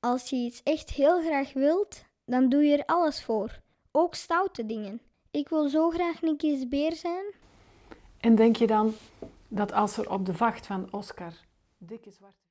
Als je iets echt heel graag wilt, dan doe je er alles voor. Ook stoute dingen. Ik wil zo graag een beer zijn. En denk je dan dat als er op de vacht van Oscar dikke zwarte...